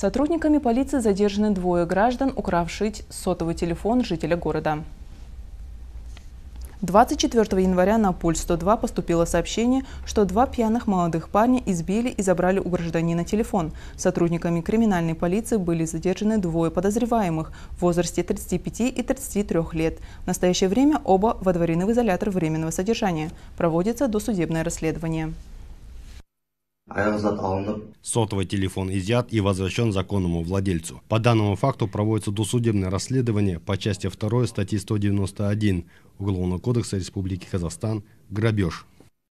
Сотрудниками полиции задержаны двое граждан, укравшие сотовый телефон жителя города. 24 января на пульс 102 поступило сообщение, что два пьяных молодых парня избили и забрали у гражданина телефон. Сотрудниками криминальной полиции были задержаны двое подозреваемых в возрасте 35 и 33 лет. В настоящее время оба водворены в изолятор временного содержания. Проводится досудебное расследование. Сотовый телефон изъят и возвращен законному владельцу. По данному факту проводится досудебное расследование по части 2 статьи 191 Уголовного кодекса Республики Казахстан «Грабеж».